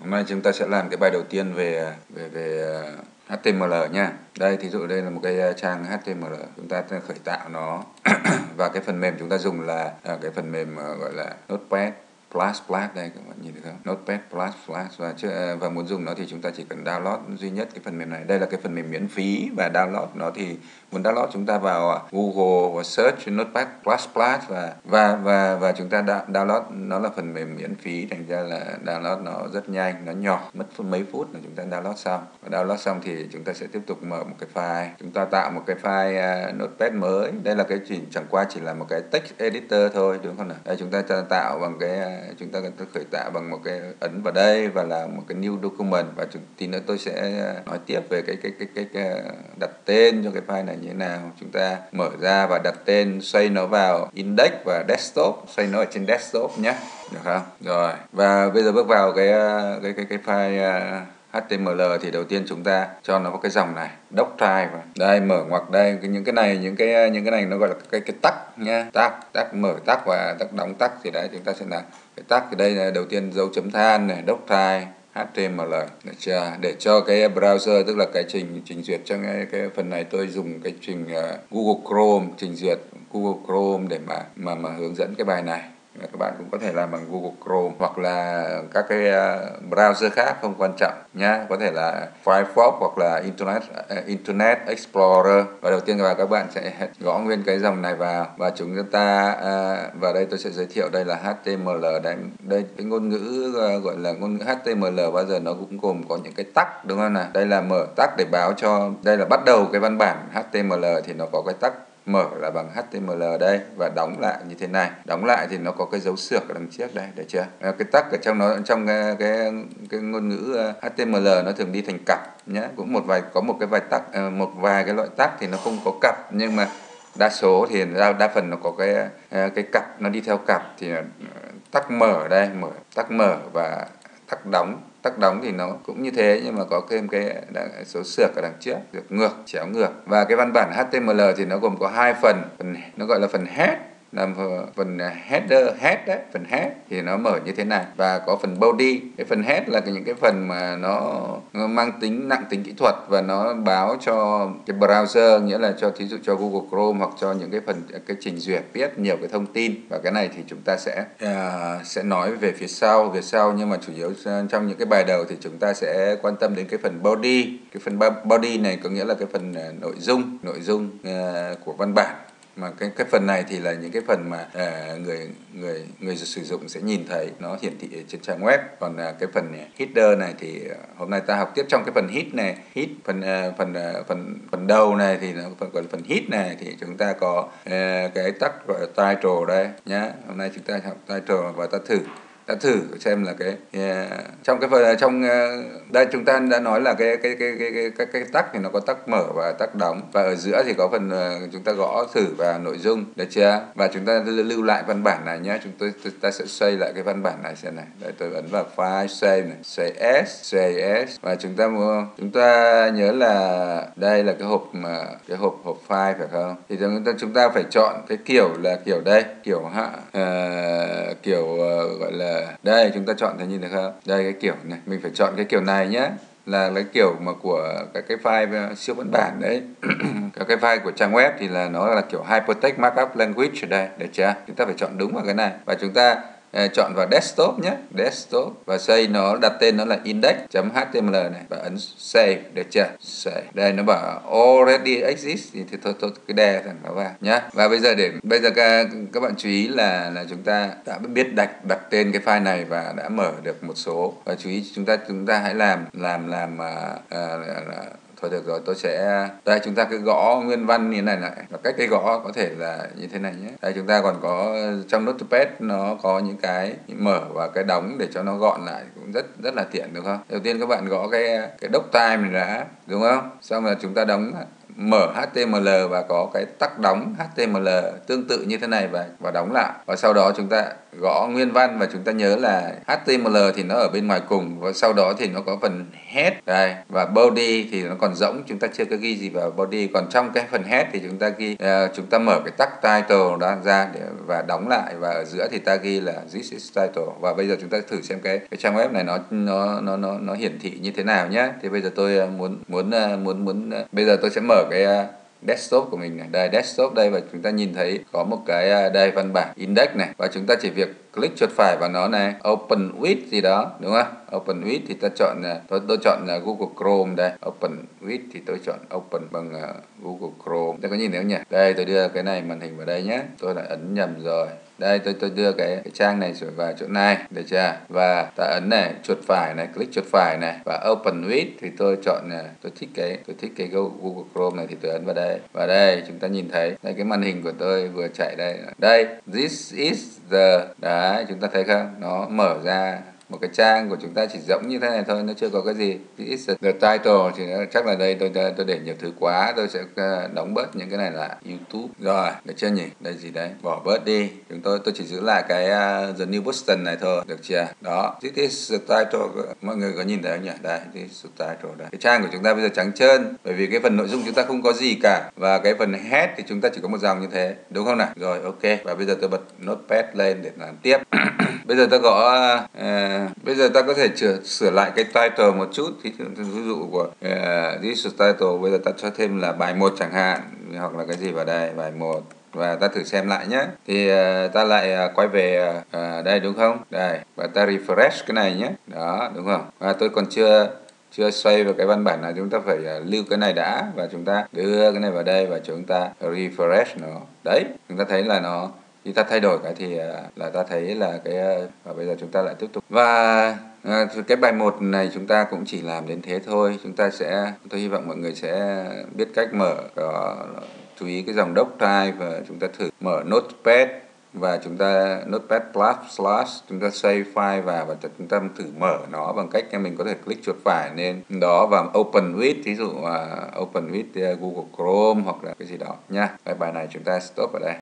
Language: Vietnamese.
Hôm nay chúng ta sẽ làm cái bài đầu tiên về về về à, HTML nha. Đây thí dụ đây là một cái à, trang HTML chúng ta khởi tạo nó và cái phần mềm chúng ta dùng là à, cái phần mềm gọi là Notepad Plus Plus đây các bạn nhìn thấy không Notepad Plus Plus và chứ, à, và muốn dùng nó thì chúng ta chỉ cần download duy nhất cái phần mềm này đây là cái phần mềm miễn phí và download nó thì muốn download chúng ta vào à, Google và search Notepad Plus Plus và và và và chúng ta download nó là phần mềm miễn phí thành ra là download nó rất nhanh nó nhỏ mất mấy phút là chúng ta download xong và download xong thì chúng ta sẽ tiếp tục mở một cái file chúng ta tạo một cái file uh, Notepad mới đây là cái chỉ chẳng qua chỉ là một cái text editor thôi đúng không nào đây chúng ta tạo bằng cái chúng ta cần khởi tạo bằng một cái ấn vào đây và là một cái new document và chúng, tí nữa tôi sẽ à, nói tiếp về cái cái cái cái, cái à, đặt tên cho cái file này như thế nào chúng ta mở ra và đặt tên xoay nó vào index và desktop xoay nó ở trên desktop nhé được không rồi và bây giờ bước vào cái à, cái cái cái file HTML thì đầu tiên chúng ta cho nó có cái dòng này doc drive đây mở ngoặc đây những cái này những cái những cái này nó gọi là cái cái tắc nha tắc tắc mở tắc và tắc đóng tắc thì đấy chúng ta sẽ là cái tắc thì đây là đầu tiên dấu chấm than này doc drive HTML để cho, để cho cái browser tức là cái trình trình duyệt trong cái, cái phần này tôi dùng cái trình uh, Google Chrome trình duyệt Google Chrome để mà mà mà hướng dẫn cái bài này các bạn cũng có thể làm bằng Google Chrome hoặc là các cái à, browser khác không quan trọng nhá có thể là Firefox hoặc là Internet à, Internet Explorer và đầu tiên là các bạn sẽ gõ nguyên cái dòng này vào và chúng ta à, và đây tôi sẽ giới thiệu đây là HTML đây đây cái ngôn ngữ gọi là ngôn ngữ HTML bao giờ nó cũng gồm có những cái tắc đúng không nào đây là mở tắc để báo cho đây là bắt đầu cái văn bản HTML thì nó có cái tắc mở là bằng HTML đây và đóng lại như thế này đóng lại thì nó có cái dấu xược ở đằng trước đây được chưa cái tắc ở trong nó trong cái, cái cái ngôn ngữ ờ, HTML nó thường đi thành cặp nhé cũng một vài có một cái vài tắc ờ, một vài cái loại tắc thì nó không có cặp nhưng mà đa số thì đa, đa phần nó có cái ờ, cái cặp nó đi theo cặp thì tắc mở đây mở tắc mở và thắt đóng tắc đóng thì nó cũng như thế nhưng mà có thêm cái số sược ở đằng trước được ngược chéo ngược và cái văn bản HTML thì nó gồm có hai phần, phần nó gọi là phần head là phần header head đấy phần head thì nó mở như thế này và có phần body cái phần head là những cái phần mà nó mang tính nặng tính kỹ thuật và nó báo cho cái browser nghĩa là cho thí dụ cho Google Chrome hoặc cho những cái phần cái trình duyệt biết nhiều cái thông tin và cái này thì chúng ta sẽ uh, sẽ nói về phía sau về sau nhưng mà chủ yếu trong những cái bài đầu thì chúng ta sẽ quan tâm đến cái phần body cái phần body này có nghĩa là cái phần à, nội dung nội dung uh, của văn bản mà cái cái phần này thì là những cái phần mà à, người người người sử dụng sẽ nhìn thấy nó hiển thị trên trang web còn à, cái phần này header này thì à, hôm nay ta học tiếp trong cái phần hit này hit phần à, phần à, phần phần đầu này thì nó phần phần hit này thì chúng ta có à, cái tắt gọi là title đây nhá hôm nay chúng ta học title và ta thử đã thử xem là cái uh, trong cái phần à, trong à, đây chúng ta đã nói là cái cái cái cái cái cái, cái tắc thì nó có tắc mở và tắc đóng và ở giữa thì có phần à, chúng ta gõ thử và nội dung được chưa và chúng ta lưu lại văn bản này nhé chúng tôi ta sẽ xoay lại cái văn bản này xem này đây tôi ấn vào file save này save s save s và chúng ta chúng ta nhớ là đây là cái hộp mà cái hộp hộp file phải không thì chúng ta chúng ta phải chọn cái kiểu là kiểu đây kiểu hạ uh, kiểu uh, gọi là đây chúng ta chọn thấy nhìn được không đây cái kiểu này mình phải chọn cái kiểu này nhé là cái kiểu mà của các cái file uh, siêu văn bản đấy các cái file của trang web thì là nó là kiểu hypertext markup language ở đây được chưa chúng ta phải chọn đúng vào cái này và chúng ta Ờ, chọn vào desktop nhé desktop và xây nó đặt tên nó là index.html này và ấn save được chưa save đây nó bảo already exist thì, thì thôi, thôi cứ đè thằng nó vào nhá và bây giờ để bây giờ các, các bạn chú ý là là chúng ta đã biết đặt đặt tên cái file này và đã mở được một số và chú ý chúng ta chúng ta hãy làm làm làm uh, uh, uh, thôi được rồi tôi sẽ đây chúng ta cứ gõ nguyên văn như thế này lại và cách cái gõ có thể là như thế này nhé đây chúng ta còn có trong notepad nó có những cái mở và cái đóng để cho nó gọn lại cũng rất rất là tiện đúng không đầu tiên các bạn gõ cái cái doc time này đã đúng không xong là chúng ta đóng lại mở HTML và có cái tắt đóng HTML tương tự như thế này và và đóng lại và sau đó chúng ta gõ nguyên văn và chúng ta nhớ là HTML thì nó ở bên ngoài cùng và sau đó thì nó có phần head đây và body thì nó còn rỗng chúng ta chưa có ghi gì vào body còn trong cái phần head thì chúng ta ghi uh, chúng ta mở cái tắt title đó ra để, và đóng lại và ở giữa thì ta ghi là this is title và bây giờ chúng ta thử xem cái, cái trang web này nó nó nó nó nó hiển thị như thế nào nhé thì bây giờ tôi ờ, muốn muốn ờ, muốn muốn bây giờ tôi sẽ mở vào cái à, desktop của mình này. Đây desktop đây và chúng ta nhìn thấy có một cái à, đây văn bản index này và chúng ta chỉ việc click chuột phải vào nó này, open with gì đó đúng không? Open with thì ta chọn à, tôi tôi chọn là Google Chrome đây, open with thì tôi chọn open bằng Google Chrome. Ta có nhìn thấy không nhỉ? Đây tôi đưa cái này màn hình vào đây nhé. Tôi lại ấn nhầm rồi đây tôi tôi đưa cái, cái trang này rồi vào chỗ này để chưa và ta ấn này chuột phải này click chuột phải này và open with thì tôi chọn này tôi thích cái tôi thích cái Google Chrome này thì tôi ấn vào đây và đây chúng ta nhìn thấy đây cái màn hình của tôi vừa chạy đây đây this is the đấy chúng ta thấy không nó mở ra một cái trang của chúng ta chỉ rỗng như thế này thôi nó chưa có cái gì this the title thì nó, chắc là đây tôi tôi để nhiều thứ quá tôi sẽ ờ, đóng bớt những cái này là youtube rồi được chưa nhỉ đây gì đấy bỏ bớt đi chúng tôi tôi chỉ giữ lại cái uh, the new boston này thôi được chưa đó this is the title mọi người có nhìn thấy không nhỉ đây this is the title đây cái trang của chúng ta bây giờ trắng trơn bởi vì cái phần nội dung chúng ta không có gì cả và cái phần head thì chúng ta chỉ có một dòng như thế đúng không nào rồi ok và bây giờ tôi bật notepad lên để làm tiếp bây giờ ta có uh, bây giờ ta có thể sửa sửa lại cái title một chút thì ví dụ của uh, this title bây giờ ta cho thêm là bài một chẳng hạn hoặc là cái gì vào đây bài một và ta thử xem lại nhé thì uh, ta lại uh, quay về uh, đây đúng không đây và ta refresh cái này nhé đó đúng không và tôi còn chưa chưa xoay vào cái văn bản này chúng ta phải uh, lưu cái này đã và chúng ta đưa cái này vào đây và chúng ta refresh nó đấy chúng ta thấy là nó khi ta thay đổi cái thì à, là ta thấy là cái à, và bây giờ chúng ta lại tiếp tục và à, cái bài 1 này chúng ta cũng chỉ làm đến thế thôi chúng ta sẽ tôi hy vọng mọi người sẽ biết cách mở có ờ, chú ý cái dòng đốc drive và chúng ta thử mở notepad và chúng ta notepad plus slash chúng ta save file vào và chúng ta thử mở nó bằng cách mình có thể click chuột phải lên đó và open with ví dụ uh, open with uh, google chrome hoặc là cái gì đó nha bài bài này chúng ta stop ở đây